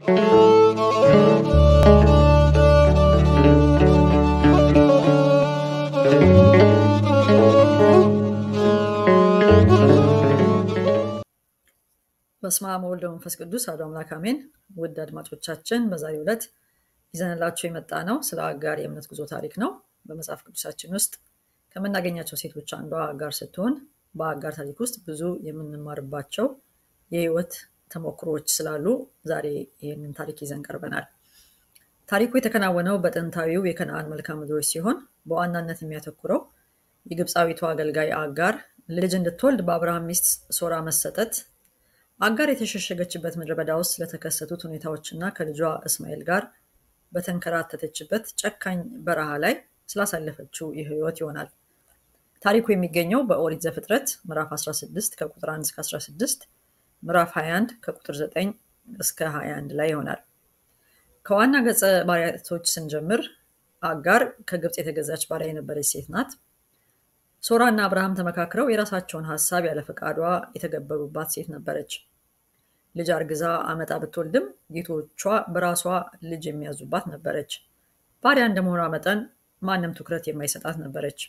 በስመ አብ ወወልድ ወመንፈስ ቅዱስ አሐዱ አምላክ አሜን። ውድ አድማጮቻችን በዛሬው ዕለት ይዘንላቸው የመጣ ነው ስለ አጋር የእምነት ጉዞ ታሪክ ነው። በመጽሐፍ ቅዱሳችን ውስጥ ከምናገኛቸው ሴቶች አንዷ አጋር ስትሆን በአጋር ታሪክ ውስጥ ብዙ የምንማርባቸው የህይወት ተሞክሮዎች ስላሉ ዛሬ ይህንን ታሪክ ይዘን ቀርበናል። ታሪኩ የተከናወነው በጥንታዊው የከነአን መልካ ምድሮች ሲሆን በዋናነት የሚያተኩረው የግብፃዊቱ አገልጋይ አጋር ልጅ እንድትወልድ በአብርሃም ሚስት ሶራ መሰጠት፣ አጋር የተሸሸገችበት ምድረ በዳ ውስጥ ለተከሰቱት ሁኔታዎችና ከልጇ እስማኤል ጋር በተንከራተተችበት ጨካኝ በረሃ ላይ ስላሳለፈችው ህይወት ይሆናል። ታሪኩ የሚገኘው በኦሪት ዘፍጥረት ምዕራፍ 16 ከቁጥር 1 እስከ 16 ምዕራፍ 21 ከቁጥር 9 እስከ 21 ላይ ይሆናል። ከዋና ገጸ ባሪያቶች ስንጀምር አጋር ከግብፅ የተገዛች ባሪያ የነበረች ሴት ናት። ሶራ እና አብርሃም ተመካክረው የራሳቸውን ሀሳብ ያለ ፈቃዷ የተገበሩባት ሴት ነበረች። ልጅ አርግዛ አመጣ ብትወልድም ጌቶቿ በራሷ ልጅ የሚያዙባት ነበረች። ባሪያ እንደመሆኗ መጠን ማንም ትኩረት የማይሰጣት ነበረች።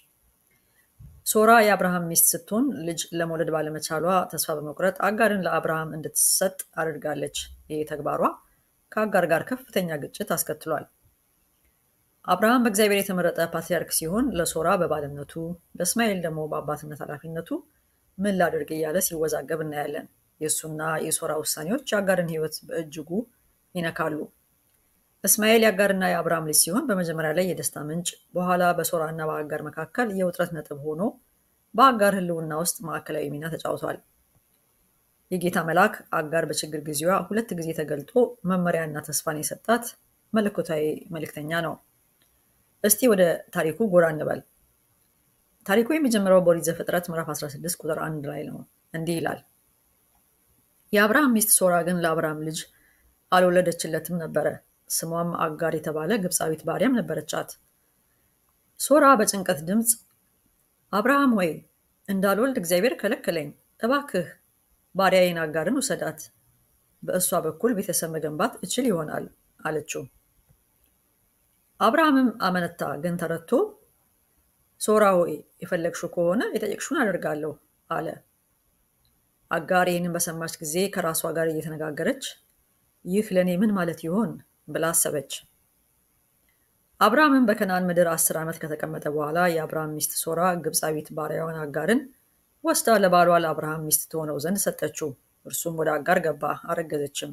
ሶራ የአብርሃም ሚስት ስትሆን ልጅ ለመውለድ ባለመቻሏ ተስፋ በመቁረጥ አጋርን ለአብርሃም እንድትሰጥ አድርጋለች። ይህ ተግባሯ ከአጋር ጋር ከፍተኛ ግጭት አስከትሏል። አብርሃም በእግዚአብሔር የተመረጠ ፓትሪያርክ ሲሆን ለሶራ በባልነቱ ለእስማኤል ደግሞ በአባትነት ኃላፊነቱ ምን ላድርግ እያለ ሲወዛገብ እናያለን። የእሱና የሶራ ውሳኔዎች የአጋርን ሕይወት በእጅጉ ይነካሉ። እስማኤል ያጋርና የአብርሃም ልጅ ሲሆን በመጀመሪያ ላይ የደስታ ምንጭ፣ በኋላ በሶራና በአጋር መካከል የውጥረት ነጥብ ሆኖ በአጋር ህልውና ውስጥ ማዕከላዊ ሚና ተጫውቷል። የጌታ መልአክ አጋር በችግር ጊዜዋ ሁለት ጊዜ ተገልጦ መመሪያና ተስፋን የሰጣት መለኮታዊ መልእክተኛ ነው። እስቲ ወደ ታሪኩ ጎራ እንበል። ታሪኩ የሚጀምረው በኦሪት ዘፍጥረት ምዕራፍ 16 ቁጥር 1 ላይ ነው። እንዲህ ይላል፣ የአብርሃም ሚስት ሶራ ግን ለአብርሃም ልጅ አልወለደችለትም ነበረ። ስሟም አጋር የተባለ ግብፃዊት ባሪያም ነበረቻት። ሶራ በጭንቀት ድምፅ አብርሃም ሆይ እንዳልወልድ እግዚአብሔር ከለከለኝ፣ እባክህ ባሪያዬን አጋርን ውሰዳት፣ በእሷ በኩል ቤተሰብ መገንባት እችል ይሆናል አለችው። አብርሃምም አመነታ፣ ግን ተረቶ ሶራ ሆይ የፈለግሹ ከሆነ የጠየቅሹን አደርጋለሁ አለ። አጋር ይህንን በሰማች ጊዜ ከራሷ ጋር እየተነጋገረች ይህ ለእኔ ምን ማለት ይሆን ብላ አሰበች። አብርሃምን በከናን ምድር አስር ዓመት ከተቀመጠ በኋላ የአብርሃም ሚስት ሶራ ግብፃዊት ባሪያዋን አጋርን ወስዳ ለባሏ ለአብርሃም ሚስት ትሆነው ዘንድ ሰጠችው። እርሱም ወደ አጋር ገባ፣ አረገዘችም።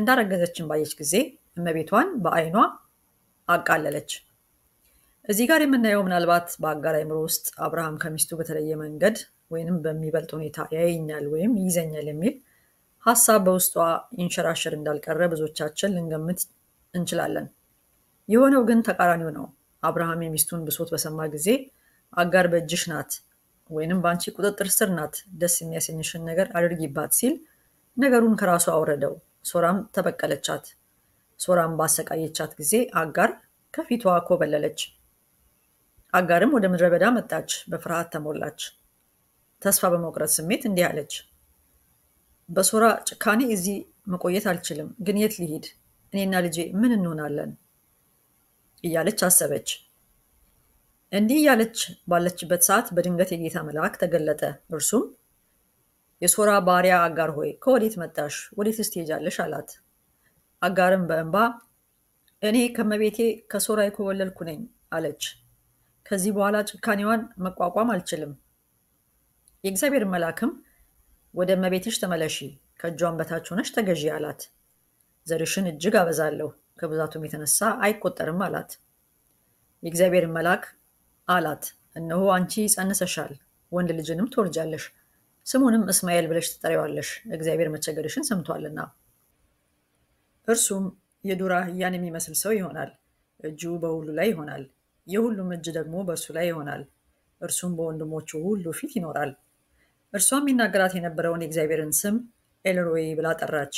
እንዳረገዘችም ባየች ጊዜ እመቤቷን በአይኗ አቃለለች። እዚህ ጋር የምናየው ምናልባት በአጋር አይምሮ ውስጥ አብርሃም ከሚስቱ በተለየ መንገድ ወይንም በሚበልጥ ሁኔታ ያየኛል ወይም ይይዘኛል የሚል ሐሳብ በውስጧ ይንሸራሸር እንዳልቀረ ብዙዎቻችን ልንገምት እንችላለን። የሆነው ግን ተቃራኒው ነው። አብርሃም የሚስቱን ብሶት በሰማ ጊዜ አጋር በእጅሽ ናት ወይንም በአንቺ ቁጥጥር ስር ናት፣ ደስ የሚያሰኝሽን ነገር አድርጊባት ሲል ነገሩን ከራሱ አውረደው። ሶራም ተበቀለቻት። ሶራም ባሰቃየቻት ጊዜ አጋር ከፊቷ ኮበለለች። አጋርም ወደ ምድረ በዳ መጣች፣ በፍርሃት ተሞላች። ተስፋ በመቁረጥ ስሜት እንዲህ አለች፣ በሶራ ጭካኔ እዚህ መቆየት አልችልም፣ ግን የት ሊሄድ? እኔና ልጄ ምን እንሆናለን? እያለች አሰበች። እንዲህ እያለች ባለችበት ሰዓት በድንገት የጌታ መልአክ ተገለጠ። እርሱም የሶራ ባሪያ አጋር ሆይ ከወዴት መጣሽ? ወዴትስ ትሄጃለሽ? አላት። አጋርም በእንባ እኔ ከመቤቴ ከሶራ የተወለድኩ ነኝ አለች። ከዚህ በኋላ ጭካኔዋን መቋቋም አልችልም። የእግዚአብሔር መልአክም ወደ መቤትሽ ተመለሺ፣ ከእጇን በታች ሆነሽ ተገዢ አላት። ዘርሽን እጅግ አበዛለሁ፣ ከብዛቱም የተነሳ አይቆጠርም አላት። የእግዚአብሔር መልአክ አላት፣ እነሆ አንቺ ይጸንሰሻል ወንድ ልጅንም ትወርጃለሽ ስሙንም እስማኤል ብለሽ ትጠሪዋለሽ፣ እግዚአብሔር መቸገርሽን ሰምቷልና። እርሱም የዱር አህያን የሚመስል ሰው ይሆናል፣ እጁ በሁሉ ላይ ይሆናል፣ የሁሉም እጅ ደግሞ በእርሱ ላይ ይሆናል። እርሱም በወንድሞቹ ሁሉ ፊት ይኖራል። እርሷም ይናገራት የነበረውን የእግዚአብሔርን ስም ኤልሮይ ብላ ጠራች።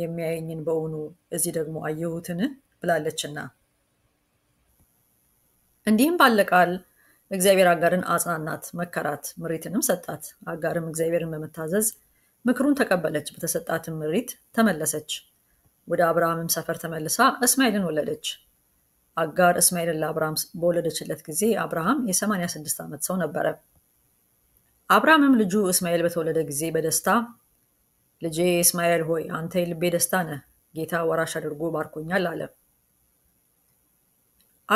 የሚያየኝን በውኑ እዚህ ደግሞ አየሁትን ብላለችና። እንዲህም ባለ ቃል እግዚአብሔር አጋርን አጽናናት፣ መከራት፣ ምሪትንም ሰጣት። አጋርም እግዚአብሔርን በመታዘዝ ምክሩን ተቀበለች፣ በተሰጣትም ምሪት ተመለሰች። ወደ አብርሃምም ሰፈር ተመልሳ እስማኤልን ወለደች። አጋር እስማኤልን ለአብርሃም በወለደችለት ጊዜ አብርሃም የ86 ዓመት ሰው ነበረ። አብርሃምም ልጁ እስማኤል በተወለደ ጊዜ በደስታ ልጄ እስማኤል ሆይ አንተ የልቤ ደስታ ነህ፣ ጌታ ወራሽ አድርጎ ባርኮኛል አለ።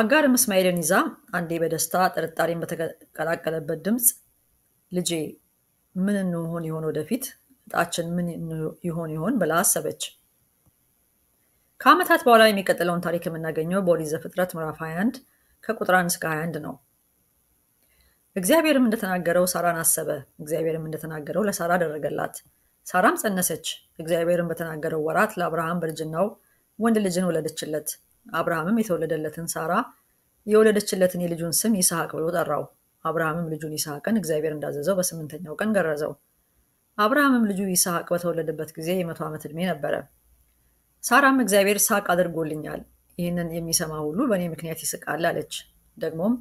አጋርም እስማኤልን ይዛ አንዴ በደስታ ጥርጣሬን በተቀላቀለበት ድምፅ ልጄ ምን እንሆን ይሆን ወደፊት እጣችን ምን ይሆን ይሆን ብላ አሰበች። ከዓመታት በኋላ የሚቀጥለውን ታሪክ የምናገኘው በኦሪት ዘፍጥረት ምዕራፍ 21 ከቁጥር 1 እስከ 21 ነው። እግዚአብሔርም እንደተናገረው ሳራን አሰበ፣ እግዚአብሔርም እንደተናገረው ለሳራ አደረገላት። ሳራም ጸነሰች፣ እግዚአብሔርም በተናገረው ወራት ለአብርሃም በልጅናው ወንድ ልጅን ወለደችለት። አብርሃምም የተወለደለትን ሳራ የወለደችለትን የልጁን ስም ይስሐቅ ብሎ ጠራው። አብርሃምም ልጁን ይስሐቅን እግዚአብሔር እንዳዘዘው በስምንተኛው ቀን ገረዘው። አብርሃምም ልጁ ይስሐቅ በተወለደበት ጊዜ የመቶ ዓመት ዕድሜ ነበረ። ሳራም እግዚአብሔር ሳቅ አድርጎልኛል፣ ይህንን የሚሰማ ሁሉ በእኔ ምክንያት ይስቃል አለች። ደግሞም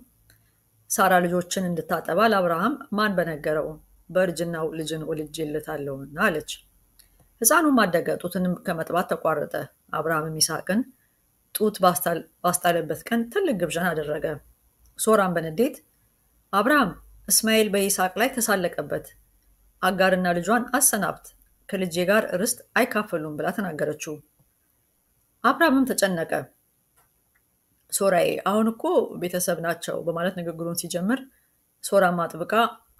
ሳራ ልጆችን እንድታጠባ ለአብርሃም ማን በነገረው? በእርጅናው ልጅን ልታለውና አለች። ህፃኑ አደገ፣ ጡትንም ከመጥባት ተቋረጠ። አብርሃምም ይስሐቅን ጡት ባስጣለበት ቀን ትልቅ ግብዣን አደረገ። ሶራም በንዴት አብርሃም እስማኤል በይስሐቅ ላይ ተሳለቀበት፣ አጋርና ልጇን አሰናብት፣ ከልጄ ጋር ርስት አይካፈሉም ብላ ተናገረችው። አብርሃምም ተጨነቀ። ሶራዬ አሁን እኮ ቤተሰብ ናቸው በማለት ንግግሩን ሲጀምር ሶራ ማጥብቃ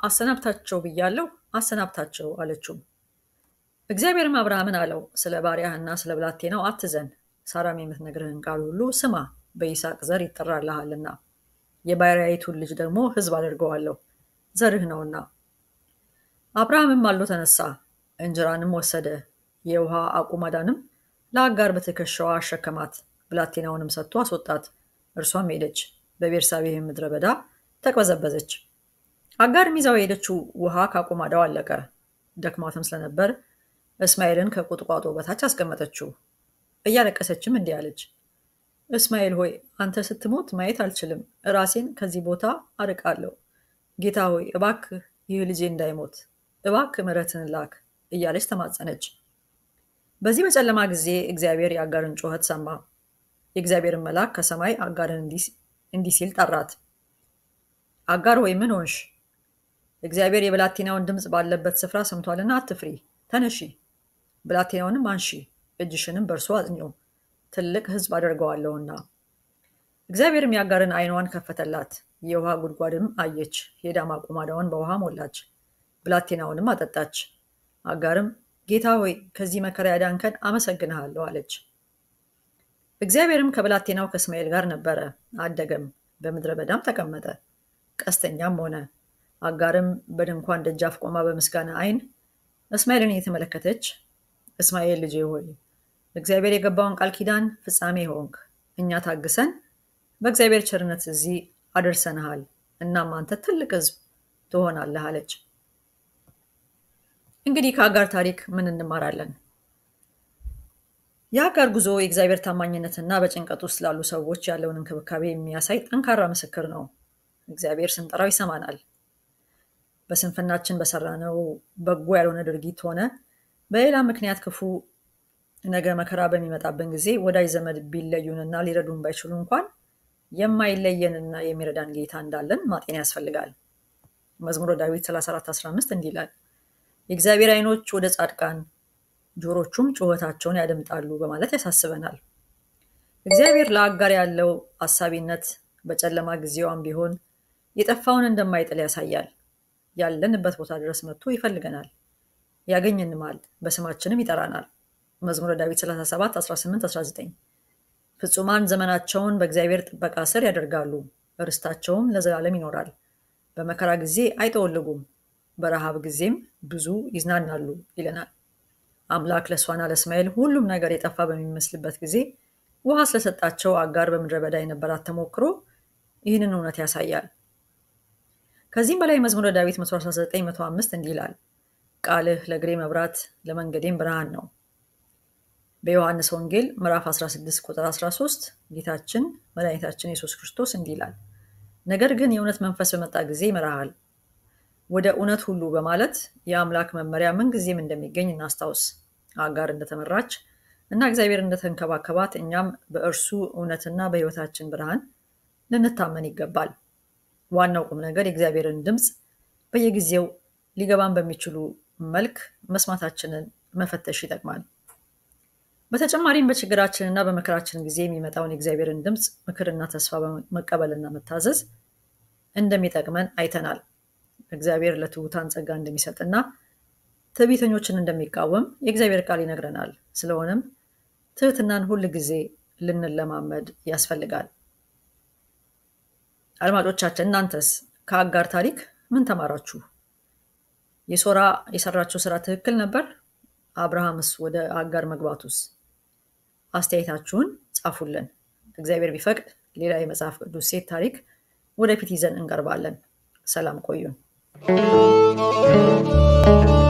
አሰናብታቸው ብያለው አሰናብታቸው አለችውም። እግዚአብሔርም አብርሃምን አለው ስለ ባሪያህና ስለ ብላቴናው አትዘን፣ ሳራም የምትነግርህን ቃል ሁሉ ስማ፣ በይስሐቅ ዘር ይጠራልሃልና የባሪያይቱን ልጅ ደግሞ ሕዝብ አድርገዋለሁ ዘርህ ነውና። አብርሃምም አሎ ተነሳ፣ እንጀራንም ወሰደ፣ የውሃ አቁማዳንም ለአጋር በትከሻዋ አሸከማት፣ ብላቴናውንም ሰጥቶ አስወጣት። እርሷም ሄደች፣ በቤርሳቤህ ምድረ በዳ ተቅበዘበዘች። አጋር ሚዛው የሄደችው ውሃ ካቆማዳው አለቀ። ደክማትም ስለነበር እስማኤልን ከቁጥቋጦ በታች አስቀመጠችው። እያለቀሰችም እንዲህ አለች፣ እስማኤል ሆይ አንተ ስትሞት ማየት አልችልም፣ ራሴን ከዚህ ቦታ አርቃለሁ። ጌታ ሆይ እባክ ይህ ልጄ እንዳይሞት እባክ ምረትን ላክ እያለች ተማጸነች። በዚህ በጨለማ ጊዜ እግዚአብሔር የአጋርን ጩኸት ሰማ። የእግዚአብሔርን መልአክ ከሰማይ አጋርን እንዲህ ሲል ጠራት። አጋር ወይ ምን ሆንሽ? እግዚአብሔር የብላቴናውን ድምፅ ባለበት ስፍራ ሰምቷልና አትፍሪ፣ ተነሺ፣ ብላቴናውንም አንሺ፣ እጅሽንም በእርሱ አጽኚው፣ ትልቅ ህዝብ አደርገዋለውና እግዚአብሔርም የአጋርን አይኗዋን ከፈተላት፣ የውሃ ጉድጓድም አየች። ሄዳ ማቁማዳውን በውሃ ሞላች፣ ብላቴናውንም አጠጣች። አጋርም ጌታ ሆይ ከዚህ መከራ ያዳንከን አመሰግንሃለሁ አለች። እግዚአብሔርም ከብላቴናው ከእስማኤል ጋር ነበረ፣ አደገም፣ በምድረ በዳም ተቀመጠ፣ ቀስተኛም ሆነ። አጋርም በድንኳን ደጃፍ ቆማ በምስጋና አይን እስማኤልን እየተመለከተች እስማኤል ልጅ ሆይ እግዚአብሔር የገባውን ቃል ኪዳን ፍጻሜ ሆንክ፣ እኛ ታግሰን በእግዚአብሔር ቸርነት እዚህ አደርሰንሃል፣ እናም አንተ ትልቅ ህዝብ ትሆናለህ አለች። እንግዲህ ከአጋር ታሪክ ምን እንማራለን? የሀጋር ጉዞ የእግዚአብሔር ታማኝነትና በጭንቀት ውስጥ ላሉ ሰዎች ያለውን እንክብካቤ የሚያሳይ ጠንካራ ምስክር ነው። እግዚአብሔር ስንጠራው ይሰማናል። በስንፍናችን በሰራነው በጎ ያልሆነ ድርጊት ሆነ በሌላ ምክንያት ክፉ ነገ መከራ በሚመጣብን ጊዜ ወዳጅ ዘመድ ቢለዩንና ሊረዱን ባይችሉ እንኳን የማይለየንና የሚረዳን ጌታ እንዳለን ማጤን ያስፈልጋል። መዝሙሮ ዳዊት 3415 እንዲላል የእግዚአብሔር አይኖች ወደ ጻድቃን ጆሮቹም ጩኸታቸውን ያደምጣሉ በማለት ያሳስበናል። እግዚአብሔር ለአጋር ያለው አሳቢነት በጨለማ ጊዜዋም ቢሆን የጠፋውን እንደማይጥል ያሳያል። ያለንበት ቦታ ድረስ መጥቶ ይፈልገናል፣ ያገኝንማል፣ በስማችንም ይጠራናል። መዝሙረ ዳዊት 37 18 19 ፍጹማን ዘመናቸውን በእግዚአብሔር ጥበቃ ስር ያደርጋሉ፣ እርስታቸውም ለዘላለም ይኖራል። በመከራ ጊዜ አይጠወልጉም፣ በረሃብ ጊዜም ብዙ ይዝናናሉ ይለናል። አምላክ ለእሷና ለእስማኤል ሁሉም ነገር የጠፋ በሚመስልበት ጊዜ ውሃ ስለሰጣቸው አጋር በምድረ በዳ የነበራት ተሞክሮ ይህንን እውነት ያሳያል። ከዚህም በላይ መዝሙረ ዳዊት 119:105 እንዲህ ይላል፣ ቃልህ ለእግሬ መብራት ለመንገዴም ብርሃን ነው። በዮሐንስ ወንጌል ምዕራፍ 16 ቁጥር 13 ጌታችን መድኃኒታችን ኢየሱስ ክርስቶስ እንዲህ ይላል፣ ነገር ግን የእውነት መንፈስ በመጣ ጊዜ ይመራሃል ወደ እውነት ሁሉ በማለት የአምላክ መመሪያ ምንጊዜም እንደሚገኝ እናስታውስ። አጋር እንደተመራች እና እግዚአብሔር እንደተንከባከባት እኛም በእርሱ እውነትና በህይወታችን ብርሃን ልንታመን ይገባል። ዋናው ቁም ነገር የእግዚአብሔርን ድምፅ በየጊዜው ሊገባን በሚችሉ መልክ መስማታችንን መፈተሽ ይጠቅማል። በተጨማሪም በችግራችንና በምክራችን ጊዜ የሚመጣውን የእግዚአብሔርን ድምፅ ምክርና ተስፋ መቀበልና መታዘዝ እንደሚጠቅመን አይተናል። እግዚአብሔር ለትውታን ጸጋ እንደሚሰጥና ትቢተኞችን እንደሚቃወም የእግዚአብሔር ቃል ይነግረናል። ስለሆነም ትህትናን ሁል ጊዜ ልንለማመድ ያስፈልጋል። አድማጮቻችን፣ እናንተስ ከአጋር ታሪክ ምን ተማራችሁ? የሶራ የሰራችው ስራ ትክክል ነበር? አብርሃምስ ወደ አጋር መግባቱስ? አስተያየታችሁን ጻፉልን። እግዚአብሔር ቢፈቅድ ሌላ የመጽሐፍ ቅዱስ ሴት ታሪክ ወደፊት ይዘን እንቀርባለን። ሰላም ቆዩን። Thank you.